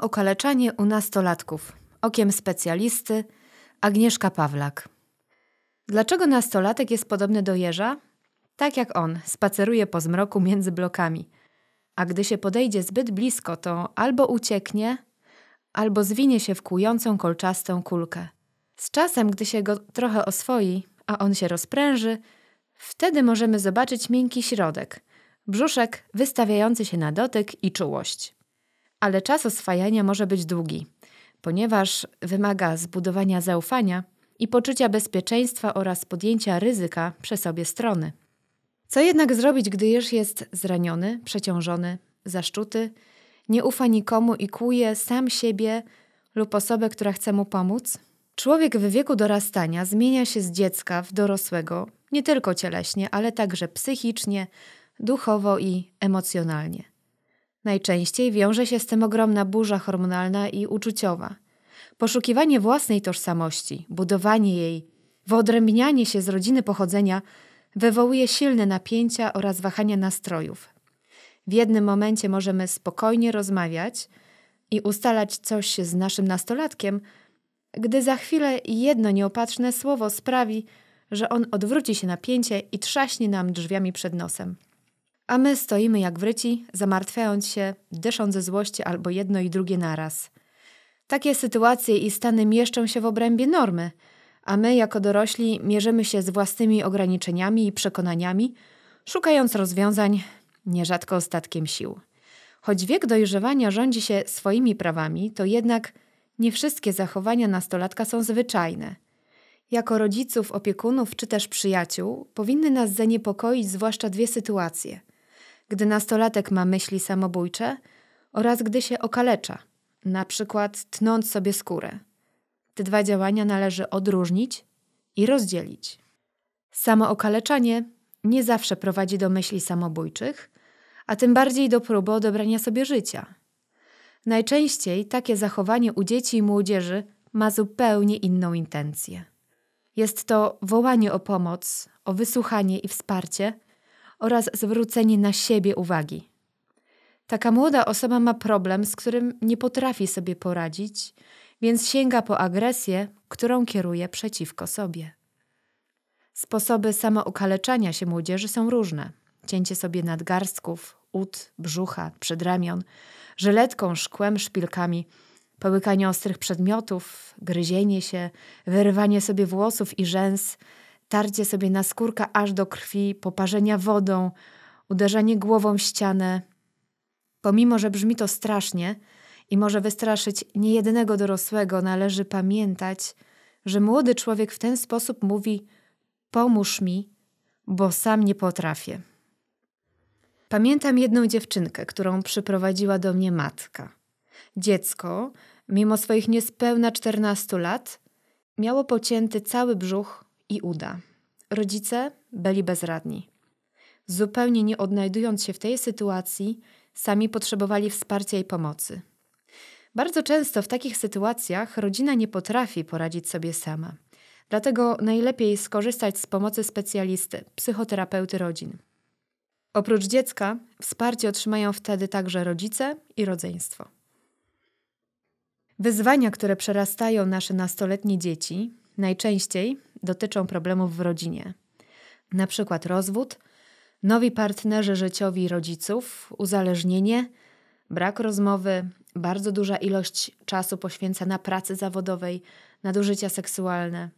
okaleczanie u nastolatków. Okiem specjalisty Agnieszka Pawlak. Dlaczego nastolatek jest podobny do jeża? Tak jak on, spaceruje po zmroku między blokami. A gdy się podejdzie zbyt blisko, to albo ucieknie, albo zwinie się w kłującą kolczastą kulkę. Z czasem, gdy się go trochę oswoi, a on się rozpręży, wtedy możemy zobaczyć miękki środek, brzuszek wystawiający się na dotyk i czułość ale czas oswajania może być długi, ponieważ wymaga zbudowania zaufania i poczucia bezpieczeństwa oraz podjęcia ryzyka przez obie strony. Co jednak zrobić, gdy już jest zraniony, przeciążony, zaszczuty, nie ufa nikomu i kłuje sam siebie lub osobę, która chce mu pomóc? Człowiek w wieku dorastania zmienia się z dziecka w dorosłego, nie tylko cieleśnie, ale także psychicznie, duchowo i emocjonalnie. Najczęściej wiąże się z tym ogromna burza hormonalna i uczuciowa. Poszukiwanie własnej tożsamości, budowanie jej, wyodrębnianie się z rodziny pochodzenia wywołuje silne napięcia oraz wahania nastrojów. W jednym momencie możemy spokojnie rozmawiać i ustalać coś z naszym nastolatkiem, gdy za chwilę jedno nieopatrzne słowo sprawi, że on odwróci się na pięcie i trzaśnie nam drzwiami przed nosem a my stoimy jak wryci, zamartwiając się, dysząc ze złości albo jedno i drugie naraz. Takie sytuacje i stany mieszczą się w obrębie normy, a my jako dorośli mierzymy się z własnymi ograniczeniami i przekonaniami, szukając rozwiązań, nierzadko ostatkiem sił. Choć wiek dojrzewania rządzi się swoimi prawami, to jednak nie wszystkie zachowania nastolatka są zwyczajne. Jako rodziców, opiekunów czy też przyjaciół powinny nas zaniepokoić zwłaszcza dwie sytuacje gdy nastolatek ma myśli samobójcze oraz gdy się okalecza, na przykład tnąc sobie skórę. Te dwa działania należy odróżnić i rozdzielić. Samo nie zawsze prowadzi do myśli samobójczych, a tym bardziej do próby odebrania sobie życia. Najczęściej takie zachowanie u dzieci i młodzieży ma zupełnie inną intencję. Jest to wołanie o pomoc, o wysłuchanie i wsparcie, oraz zwrócenie na siebie uwagi. Taka młoda osoba ma problem, z którym nie potrafi sobie poradzić, więc sięga po agresję, którą kieruje przeciwko sobie. Sposoby samookaleczania się młodzieży są różne. Cięcie sobie nadgarstków, ud, brzucha, przedramion, żyletką, szkłem, szpilkami, połykanie ostrych przedmiotów, gryzienie się, wyrywanie sobie włosów i rzęs – tarcie sobie na skórka aż do krwi, poparzenia wodą, uderzenie głową w ścianę. Pomimo, że brzmi to strasznie i może wystraszyć niejednego dorosłego, należy pamiętać, że młody człowiek w ten sposób mówi: Pomóż mi, bo sam nie potrafię. Pamiętam jedną dziewczynkę, którą przyprowadziła do mnie matka. Dziecko, mimo swoich niespełna 14 lat, miało pocięty cały brzuch i uda. Rodzice byli bezradni. Zupełnie nie odnajdując się w tej sytuacji, sami potrzebowali wsparcia i pomocy. Bardzo często w takich sytuacjach rodzina nie potrafi poradzić sobie sama. Dlatego najlepiej skorzystać z pomocy specjalisty, psychoterapeuty rodzin. Oprócz dziecka, wsparcie otrzymają wtedy także rodzice i rodzeństwo. Wyzwania, które przerastają nasze nastoletnie dzieci, najczęściej dotyczą problemów w rodzinie, na przykład rozwód, nowi partnerzy życiowi rodziców, uzależnienie, brak rozmowy, bardzo duża ilość czasu poświęcana pracy zawodowej, nadużycia seksualne.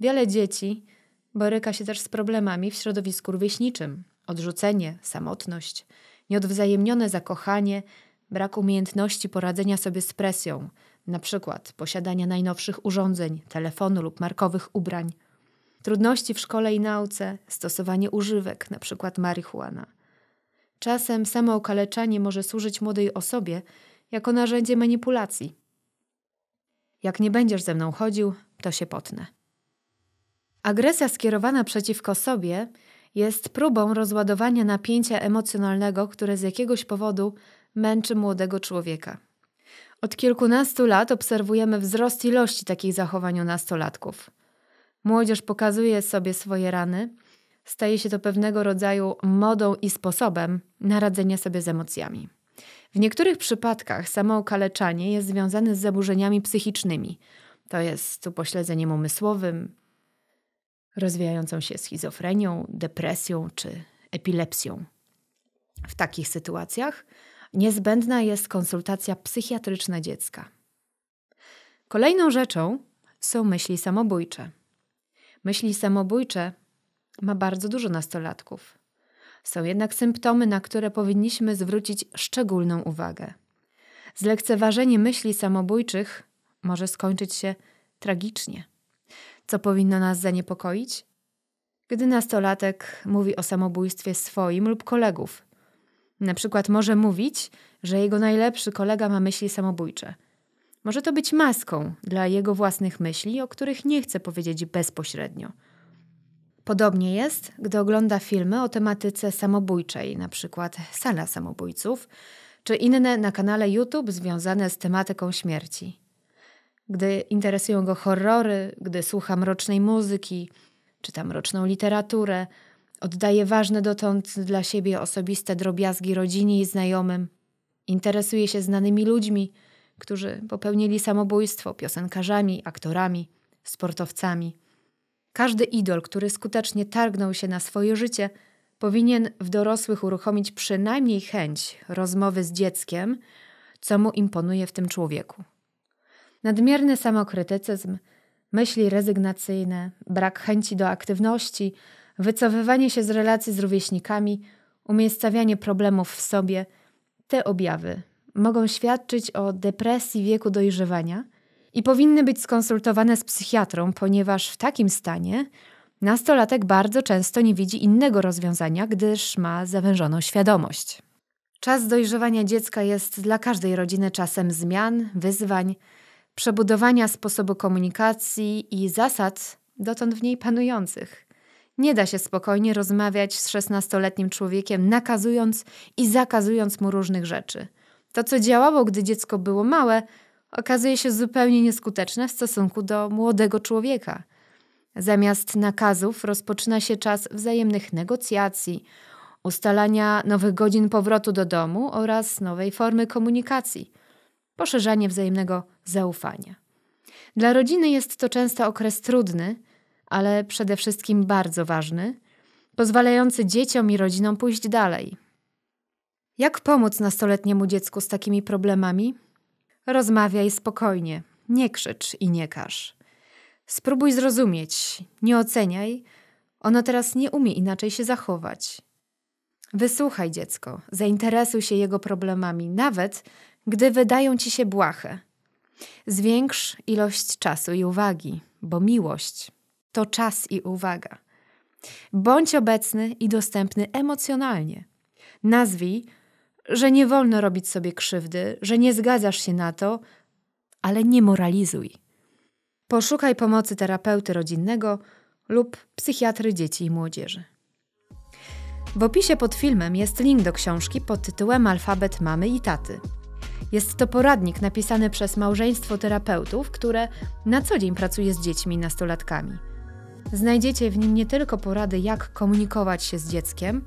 Wiele dzieci boryka się też z problemami w środowisku rówieśniczym: odrzucenie, samotność, nieodwzajemnione zakochanie, brak umiejętności poradzenia sobie z presją, na przykład posiadania najnowszych urządzeń, telefonu lub markowych ubrań, trudności w szkole i nauce, stosowanie używek, na przykład marihuana. Czasem samo okaleczanie może służyć młodej osobie jako narzędzie manipulacji. Jak nie będziesz ze mną chodził, to się potnę. Agresja skierowana przeciwko sobie jest próbą rozładowania napięcia emocjonalnego, które z jakiegoś powodu męczy młodego człowieka. Od kilkunastu lat obserwujemy wzrost ilości takich zachowań u nastolatków. Młodzież pokazuje sobie swoje rany, staje się to pewnego rodzaju modą i sposobem na radzenie sobie z emocjami. W niektórych przypadkach samookaleczanie jest związane z zaburzeniami psychicznymi, to jest upośledzeniem umysłowym, rozwijającą się schizofrenią, depresją czy epilepsją. W takich sytuacjach niezbędna jest konsultacja psychiatryczna dziecka. Kolejną rzeczą są myśli samobójcze. Myśli samobójcze ma bardzo dużo nastolatków. Są jednak symptomy, na które powinniśmy zwrócić szczególną uwagę. Zlekceważenie myśli samobójczych może skończyć się tragicznie. Co powinno nas zaniepokoić? Gdy nastolatek mówi o samobójstwie swoim lub kolegów, na przykład może mówić, że jego najlepszy kolega ma myśli samobójcze. Może to być maską dla jego własnych myśli, o których nie chce powiedzieć bezpośrednio. Podobnie jest, gdy ogląda filmy o tematyce samobójczej, na przykład Sala Samobójców, czy inne na kanale YouTube związane z tematyką śmierci. Gdy interesują go horrory, gdy słucha mrocznej muzyki, czyta mroczną literaturę, Oddaje ważne dotąd dla siebie osobiste drobiazgi rodzinie i znajomym. Interesuje się znanymi ludźmi, którzy popełnili samobójstwo, piosenkarzami, aktorami, sportowcami. Każdy idol, który skutecznie targnął się na swoje życie, powinien w dorosłych uruchomić przynajmniej chęć rozmowy z dzieckiem, co mu imponuje w tym człowieku. Nadmierny samokrytycyzm, myśli rezygnacyjne, brak chęci do aktywności, wycofywanie się z relacji z rówieśnikami, umiejscawianie problemów w sobie, te objawy mogą świadczyć o depresji wieku dojrzewania i powinny być skonsultowane z psychiatrą, ponieważ w takim stanie nastolatek bardzo często nie widzi innego rozwiązania, gdyż ma zawężoną świadomość. Czas dojrzewania dziecka jest dla każdej rodziny czasem zmian, wyzwań, przebudowania sposobu komunikacji i zasad dotąd w niej panujących. Nie da się spokojnie rozmawiać z szesnastoletnim człowiekiem, nakazując i zakazując mu różnych rzeczy. To, co działało, gdy dziecko było małe, okazuje się zupełnie nieskuteczne w stosunku do młodego człowieka. Zamiast nakazów rozpoczyna się czas wzajemnych negocjacji, ustalania nowych godzin powrotu do domu oraz nowej formy komunikacji, poszerzanie wzajemnego zaufania. Dla rodziny jest to często okres trudny, ale przede wszystkim bardzo ważny, pozwalający dzieciom i rodzinom pójść dalej. Jak pomóc nastoletniemu dziecku z takimi problemami? Rozmawiaj spokojnie, nie krzycz i nie każ. Spróbuj zrozumieć, nie oceniaj, ono teraz nie umie inaczej się zachować. Wysłuchaj dziecko, zainteresuj się jego problemami, nawet gdy wydają ci się błahe. Zwiększ ilość czasu i uwagi, bo miłość to czas i uwaga. Bądź obecny i dostępny emocjonalnie. Nazwij, że nie wolno robić sobie krzywdy, że nie zgadzasz się na to, ale nie moralizuj. Poszukaj pomocy terapeuty rodzinnego lub psychiatry dzieci i młodzieży. W opisie pod filmem jest link do książki pod tytułem Alfabet mamy i taty. Jest to poradnik napisany przez małżeństwo terapeutów, które na co dzień pracuje z dziećmi i nastolatkami. Znajdziecie w nim nie tylko porady, jak komunikować się z dzieckiem,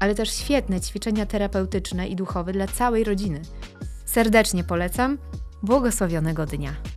ale też świetne ćwiczenia terapeutyczne i duchowe dla całej rodziny. Serdecznie polecam. Błogosławionego dnia.